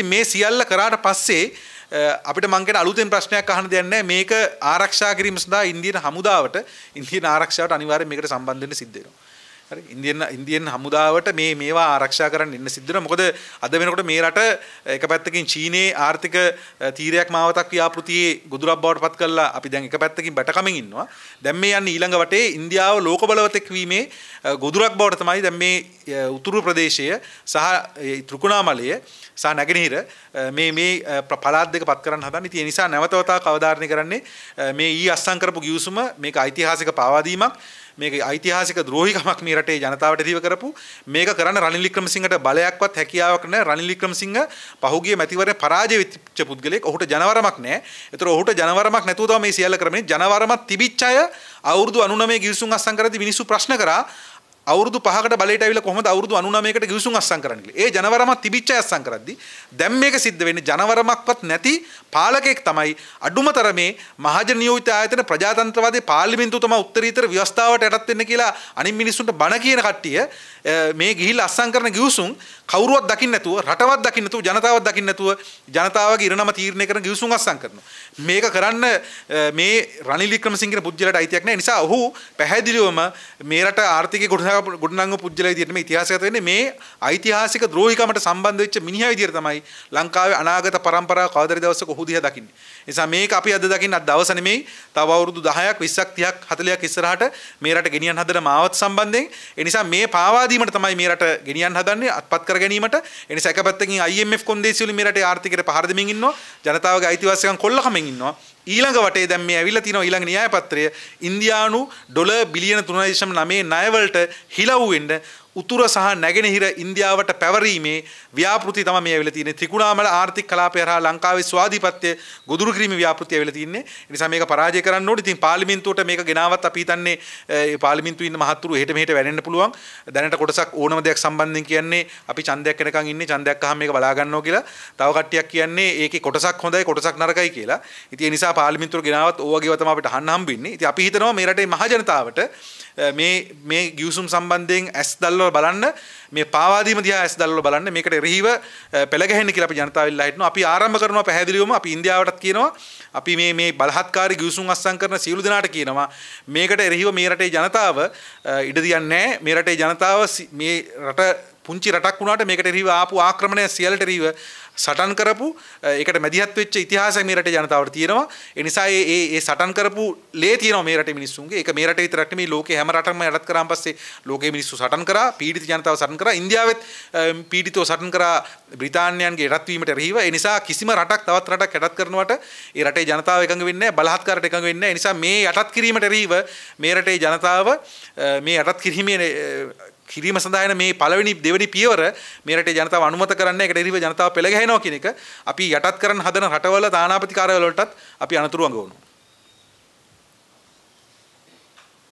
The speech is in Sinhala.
මේ සියල්ල කරාට පස්සේ අපිට මංකට අලුතෙන් ප්‍රශ්නයක් අහන්න දෙන්නේ මේක ආරක්ෂා කිරීම සඳහා ඉන්දියන හමුදාවට ඉන්දියන ආරක්ෂාවට අනිවාර්යයෙන් මේකට සම්බන්ධ වෙන්න සිද්ධ වෙනවා. හරි ඉන්දියන් ඉන්දියන් හමුදාවට මේ මේවා ආරක්ෂා කරන්න ඉන්න සිද්ධ වෙනවා. මොකද අද වෙනකොට මේ රට එක පැත්තකින් චීනයේ ආර්ථික තීරයක් මාවතක් ව්‍යාපෘතියේ ගොදුරක් බවට පත් කරලා අපි දැන් එක පැත්තකින් බැටකමින් ඉන්නවා. දැන් මේ යන්නේ ඊළඟ වටේ ඉන්දියාව ලෝක බලවතෙක් වීමේ ගොදුරක් බවට තමයි දැන් මේ උතුරු ප්‍රදේශය සහ ත්‍රිකුණාමලය සහ නැගෙනහිර මේ මේ පළාත් දෙක පත් කරන්න හදන. ඉතින් ඒ නිසා නැවතවතා කවදාරණය කරන්නේ මේ ඊ අස්සම් කරපු ගිවිසුම මේක ඓතිහාසික පාවාදීමක් මේක ඓතිහාසික ද්‍රෝහිකමක් මේ රටේ ජනතාවට දීව කරපු මේක කරන්න රනිල් වික්‍රමසිංහට බලයක්වත් හැකියාවක් නැහැ රනිල් වික්‍රමසිංහ පහුගිය මැතිවරණේ පරාජය වෙච්ච පුද්ගලෙක් ඔහුට ජනවරමක් නැහැ ඒතර ඔහුට ජනවරමක් නැතුව තමයි මේ සියල්ල කරන්නේ ජනවරමක් තිබිච්ච අය අවුරුදු 99 ගිවිසුම් අස්සම් කරද්දී මිනිස්සු ප්‍රශ්න කරා අවුරුදු පහකට බලට ඇවිල කොහොමද අවුරුදු 99කට ගිවිසුම් අස්සම් කරන්න කියලා. ඒ ජනවරමක් තිබිච්ච අය අස්සම් කරද්දි දැන් මේක සිද්ධ වෙන්නේ ජනවරමක්වත් නැති පාලකෙක් තමයි අඩුම තරමේ මහජන නියෝජිත ආයතන ප්‍රජාතන්ත්‍රවාදී පාර්ලිමේන්තුව තමයි උත්තරීතර ව්‍යවස්ථාවට යටත් වෙන්න කියලා අනිත් මිනිස්සුන්ට බණ කියන කට්ටිය මේ ගිහිල්ලා අස්සම් කරන ගිවිසුම් කවුරුවත් දකින්න නැතුව රටවත් දකින්න නැතුව ජනතාවත් දකින්න නැතුව ජනතාවගේ ඉරණම තීරණය කරන ගිවිසුම් අස්සම් කරනවා. මේක කරන්න මේ රනිල් වික්‍රමසිංහ කියන පුජ්‍යලට අයිතියක් නැහැ. නිසා ඔහු පැහැදිලිවම මේ රට ආර්ථිකය ගොඩනගා ගොඩනංග පුද්ගලයා විදිහට මේ ඉතිහාසගත වෙන්නේ මේ ඓතිහාසික ද්‍රෝහිකමට සම්බන්ධ වෙච්ච මිනිහා විදිහට තමයි ලංකාවේ අනාගත પરම්පරාව කවදරි දවසක ඔහු දිහා දකින්නේ. නිසා මේක අපි අද දකින්න අද දවස නෙමෙයි තව අවුරුදු 10ක් 20ක් 30ක් 40ක් ඉස්සරහට මේ රට ගෙනියන්න හදන මාවත් සම්බන්ධයෙන් ඒ නිසා මේ පාවා දීමට තමයි මේ රට ගෙනියන්න හදන්නේ අත්පත් කර ගැනීමට. ඒ නිසා එක පැත්තකින් IMF කොන්දේසි වලින් මේ රටේ ආර්ථිකයට පහර දෙමින් ඉන්නවා. ජනතාවගේ ඓතිහාසිකම් කොල්ලකමින් ඉන්නවා. ඊළඟ වටේ දැන් මේ ඇවිල්ලා තියෙනවා ඊළඟ න්‍යාය පත්‍රය ඉන්දියානු ඩොලර් බිලියන 3.9 ණයවලට හිලව් වෙන්න උතුර සහ නැගෙනහිර ඉන්දියාවට පැවරීමේ ව්‍යාපෘති තම මේ වෙලා තියෙන්නේ ත්‍රිකුණාමල ආර්ථික කලාපය හරහා ලංකාවේ ස්වාධිපත්‍ය ගොදුරු කිරීමේ ව්‍යාපෘතිය වෙලා තින්නේ ඒ නිසා මේක පරාජය කරන්න ඕනේ ඉතින් පාර්ලිමේන්තුවට මේක ගෙනාවත් අපි හිතන්නේ ඒ පාර්ලිමේන්තුවේ ඉන්න මහත්තුරු එහෙට මෙහෙට වැඩෙන්න පුළුවන් දැනට කොටසක් ඕනම දෙයක් සම්බන්ධයෙන් කියන්නේ අපි ඡන්දයක් වෙනකන් ඉන්නේ ඡන්දයක් අහම මේක බලා ගන්නවා කියලා තව කට්ටියක් කියන්නේ ඒකේ කොටසක් හොඳයි කොටසක් නරකයි කියලා ඉතින් ඒ නිසා පාර්ලිමේන්තුවට ගෙනාවත් ඕවා ගේව තමයි අපිට අහන්න හම්බෙන්නේ ඉතින් අපි හිතනවා මේ රටේ මහජනතාවට මේ මේ ගිවිසුම් සම්බන්ධයෙන් ඇස් දල්ව ඇස්දල්ල බලන්න මේ පාවාදීම දිහා ඇස්දල්ල බලන්න මේකට එරෙහිව පෙළගැහෙන්න කියලා අපි ජනතාව ඉල්ලා හිටනවා අපි ආරම්භ කරනවා පැහැදිලිවම අපි ඉන්දියාවටත් කියනවා අපි මේ මේ බලහත්කාරී ගිවිසුම් අත්සන් කරන සියලු දෙනාට කියනවා මේකට එරෙහිව මේ රටේ ජනතාව ඉඩ දෙන්නේ නැහැ මේ රටේ ජනතාව මේ රට පුංචි රටක් වුණාට මේකට රීව ආපු ආක්‍රමණය සියල්ලට රීව සටන් කරපු ඒකට මැදිහත් වෙච්ච ඉතිහාසය මේ රටේ ජනතාවට තියෙනවා. ඒ නිසා ඒ ඒ සටන් කරපු ලේ තියෙනවා මේ රටේ මිනිස්සුන්ගේ. ඒක මේ රටේ විතරක් නෙමෙයි ලෝකේ හැම රටක්ම යටත් කරාන් පස්සේ ලෝකේ මිනිස්සු සටන් කරා, පීඩිත ජනතාව සටන් කරා, ඉන්දියාවෙත් පීඩිතව සටන් කරා බ්‍රිතාන්‍යයන්ගේ යටත් වීමට රීව. ඒ නිසා කිසිම රටක් තවත් රටක් යටත් කරනවට ඒ රටේ ජනතාව එකඟ වෙන්නේ නැහැ, බලහත්කාරයට එකඟ වෙන්නේ නැහැ. ඒ නිසා මේ යටත් කිරීමට රීව මේ රටේ ජනතාව මේ යටත් කිරීමේ කිරීම සඳහන මේ පළවෙනි දෙවැනි පියවර මේ රටේ ජනතාව අනුමත කරන්න ඒකට එරෙහිව ජනතාව පෙළ ගැහෙනවා කියන එක අපි යටත් කරන් හදන රටවල තානාපති කාර්යවලටත් අපි අනතුරු අඟවනවා